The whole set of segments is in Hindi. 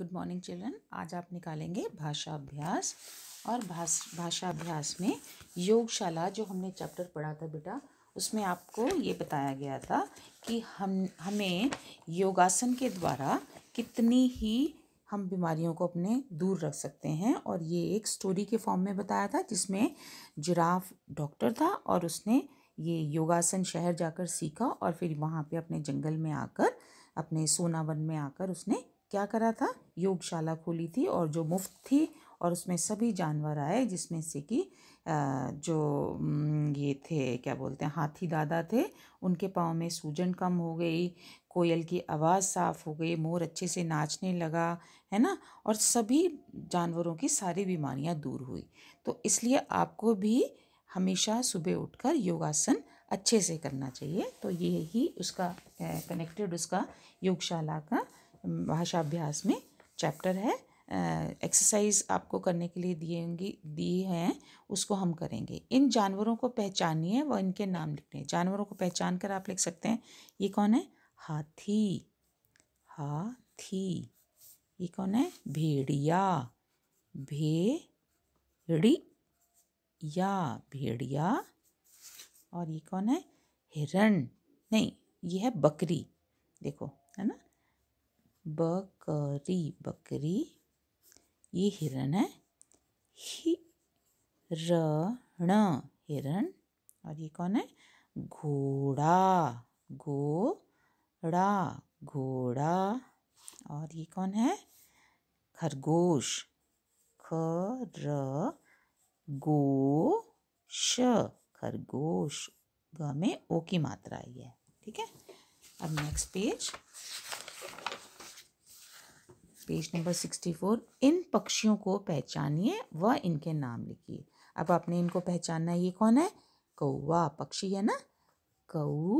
गुड मॉर्निंग चिल्ड्रन आज आप निकालेंगे भाषा अभ्यास और भाष भाषा अभ्यास में योगशाला जो हमने चैप्टर पढ़ा था बेटा उसमें आपको ये बताया गया था कि हम हमें योगासन के द्वारा कितनी ही हम बीमारियों को अपने दूर रख सकते हैं और ये एक स्टोरी के फॉर्म में बताया था जिसमें जुराफ डॉक्टर था और उसने ये योगासन शहर जाकर सीखा और फिर वहाँ पे अपने जंगल में आकर अपने सोनावन में आकर उसने क्या करा था योगशाला खोली थी और जो मुफ्त थी और उसमें सभी जानवर आए जिसमें से कि जो ये थे क्या बोलते हैं हाथी दादा थे उनके पाँव में सूजन कम हो गई कोयल की आवाज़ साफ़ हो गई मोर अच्छे से नाचने लगा है ना और सभी जानवरों की सारी बीमारियां दूर हुई तो इसलिए आपको भी हमेशा सुबह उठकर योगासन अच्छे से करना चाहिए तो ये ही उसका कनेक्टेड उसका योगशाला का भाषाभ्यास में चैप्टर है एक्सरसाइज आपको करने के लिए दिए दी हैं उसको हम करेंगे इन जानवरों को पहचानिए व इनके नाम लिखने जानवरों को पहचान कर आप लिख सकते हैं ये कौन है हाथी हाथी ये कौन है भेड़िया भेड़िया भेड़िया और ये कौन है हिरण नहीं ये है बकरी देखो है ना बकरी बकरी ये हिरण है ही रण हिरण और ये कौन है घोड़ा घोड़ा घोड़ा और ये कौन है खरगोश खर गो श खरगोश ग में ओ की मात्रा आई है ठीक है अब next page page number sixty four इन पक्षियों को पहचानिए व इनके नाम लिखिए अब आपने इनको पहचानना ये कौन है कौआ पक्षी है ना कऊ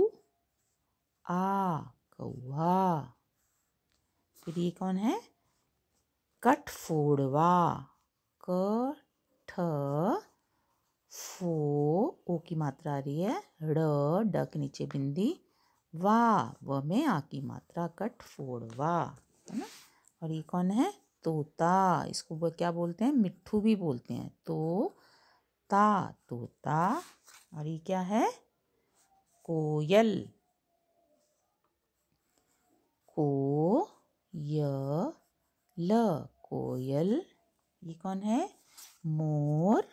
आ कौआ फिर ये कौन है कठफोड़वा क ठ फो ओ की मात्रा आ रही है ड ड के नीचे बिंदी वा व में आ की मात्रा कठफोड़वा है ना और ये कौन है तोता इसको क्या बोलते हैं मिट्ठू भी बोलते हैं तो ता तोता और ये क्या है कोयल को य ल कोयल ये कौन है मोर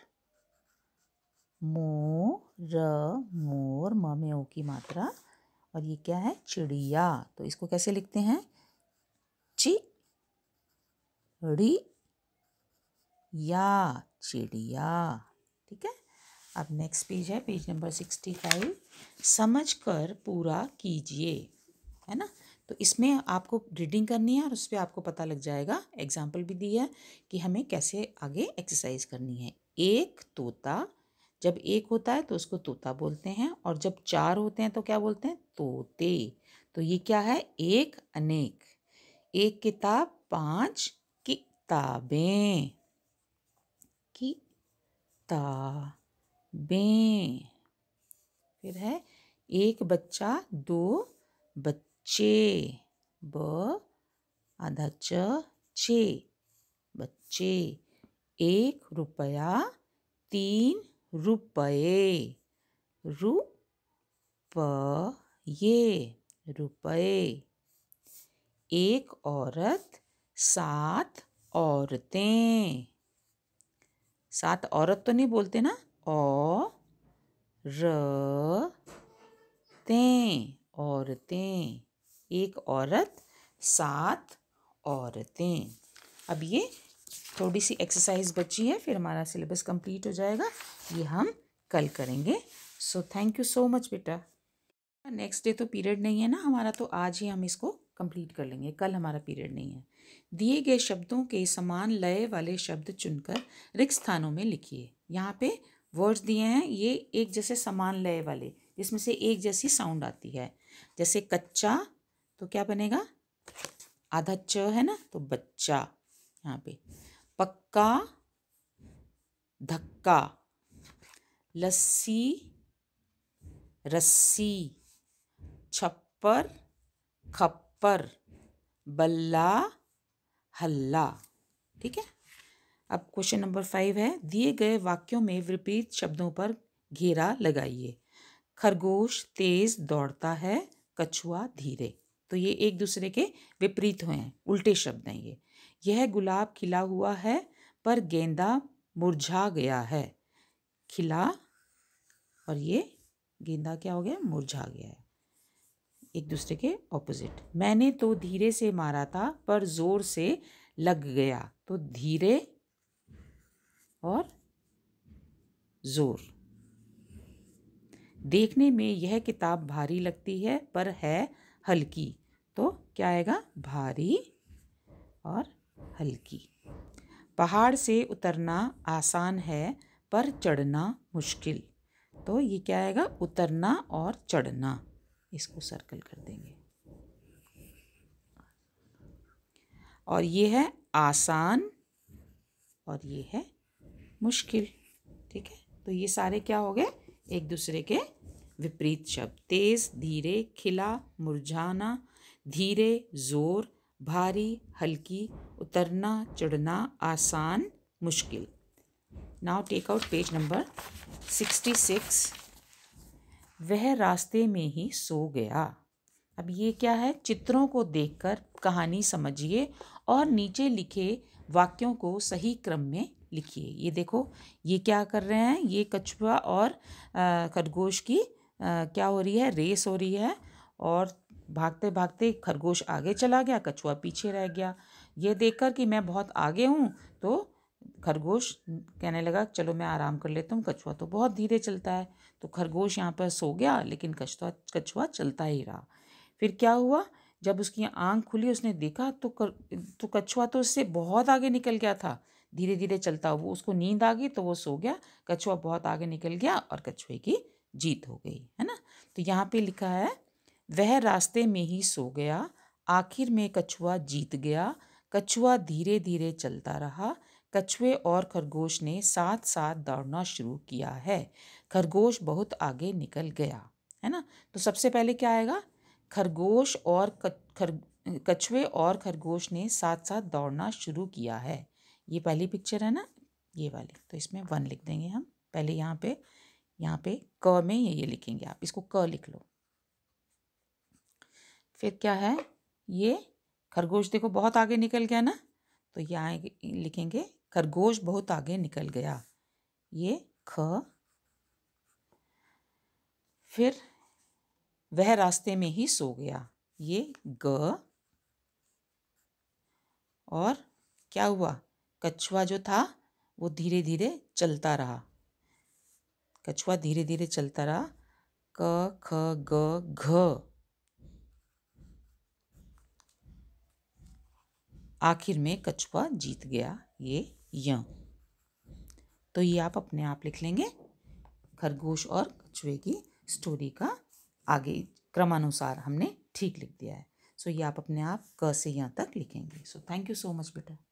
मो र मोर म में ओ की मात्रा और ये क्या है चिड़िया तो इसको कैसे लिखते हैं ची री या चिड़िया ठीक है अब नेक्स्ट पेज है पेज नंबर सिक्सटी फाइव समझ कर पूरा कीजिए है ना तो इसमें आपको रीडिंग करनी है और उस पर आपको पता लग जाएगा एग्जाम्पल भी दी है कि हमें कैसे आगे एक्सरसाइज करनी है एक तोता जब एक होता है तो उसको तोता बोलते हैं और जब चार होते हैं तो क्या बोलते हैं तोते तो ये क्या है एक अनेक एक किताब पाँच किताबें किताबें फिर है एक बच्चा दो बच्चे ब आधा च छे बच्चे एक रुपया तीन रुपये ये रुपये एक औरत सात औरतें सात औरत तो नहीं बोलते ना ओ र ते औरतें एक औरत सात औरतें अब ये थोड़ी सी एक्सरसाइज बची है फिर हमारा सिलेबस कंप्लीट हो जाएगा ये हम कल करेंगे so thank you so much बेटा नेक्स्ट डे तो पीरियड नहीं है ना हमारा तो आज ही हम इसको कंप्लीट कर लेंगे कल हमारा पीरियड नहीं है दिए गए शब्दों के समान लय वाले शब्द चुनकर रिक्त स्थानों में लिखिए यहाँ पे वर्ड्स दिए हैं ये एक जैसे समान लय वाले जिसमें से एक जैसी साउंड आती है जैसे कच्चा तो क्या बनेगा आधा च है ना तो बच्चा यहाँ पे पक्का धक्का लस्सी रस्सी छप्पर खप्पर बल्ला हल्ला ठीक है अब क्वेश्चन नंबर फाइव है दिए गए वाक्यों में विपरीत शब्दों पर घेरा लगाइए खरगोश तेज दौड़ता है कछुआ धीरे तो ये एक दूसरे के विपरीत हुए हैं उल्टे शब्द हैं ये यह गुलाब खिला हुआ है पर गेंदा मुरझा गया है खिला और ये गेंदा क्या हो गया मुरझा गया है एक दूसरे के ऑपोजिट मैंने तो धीरे से मारा था पर जोर से लग गया तो धीरे और जोर देखने में यह किताब भारी लगती है पर है हल्की तो क्या आएगा भारी और हल्की पहाड़ से उतरना आसान है पर चढ़ना मुश्किल तो ये क्या आएगा उतरना और चढ़ना इसको सर्कल कर देंगे और ये है आसान और ये है मुश्किल ठीक है तो ये सारे क्या हो गए एक दूसरे के विपरीत शब्द तेज धीरे खिला मुरझाना धीरे जोर भारी हल्की उतरना चढ़ना आसान मुश्किल now take out page number sixty six वह रास्ते में ही सो गया अब ये क्या है चित्रों को देखकर कहानी समझिए और नीचे लिखे वाक्यों को सही क्रम में लिखिए ये देखो ये क्या कर रहे हैं ये कछुआ और खरगोश की आ, क्या हो रही है रेस हो रही है और भागते भागते खरगोश आगे चला गया कछुआ पीछे रह गया ये देखकर कि मैं बहुत आगे हूँ तो खरगोश कहने लगा चलो मैं आराम कर लेता हूँ कछुआ तो बहुत धीरे चलता है तो खरगोश यहाँ पर सो गया लेकिन कछुआ कछुआ चलता ही रहा फिर क्या हुआ जब उसकी आंख खुली उसने देखा तो कर, तो कछुआ तो उससे बहुत आगे निकल गया था धीरे धीरे चलता वो उसको नींद आ गई तो वो सो गया कछुआ बहुत आगे निकल गया और कछुए की जीत हो गई है ना तो यहाँ पे लिखा है वह रास्ते में ही सो गया आखिर में कछुआ जीत गया कछुआ धीरे धीरे चलता रहा कछुए और खरगोश ने साथ साथ दौड़ना शुरू किया है खरगोश बहुत आगे निकल गया है ना तो सबसे पहले क्या आएगा खरगोश और खर कछुए और खरगोश ने साथ साथ दौड़ना शुरू किया है ये पहली पिक्चर है ना ये वाली तो इसमें वन लिख देंगे हम पहले यहाँ पे यहाँ पे क में ये ये लिखेंगे आप इसको क लिख लो फिर क्या है ये खरगोश देखो बहुत आगे निकल गया ना तो यहाँ लिखेंगे खरगोश बहुत आगे निकल गया ये ख फिर वह रास्ते में ही सो गया ये ग और क्या हुआ कछुआ जो था वो धीरे धीरे चलता रहा कछुआ धीरे धीरे चलता रहा क ख ग घ आखिर में कछुआ जीत गया ये य तो ये आप अपने आप लिख लेंगे खरगोश और कछुए की स्टोरी का आगे क्रमानुसार हमने ठीक लिख दिया है सो so, ये आप अपने आप क से यहाँ तक लिखेंगे so thank you so much बेटा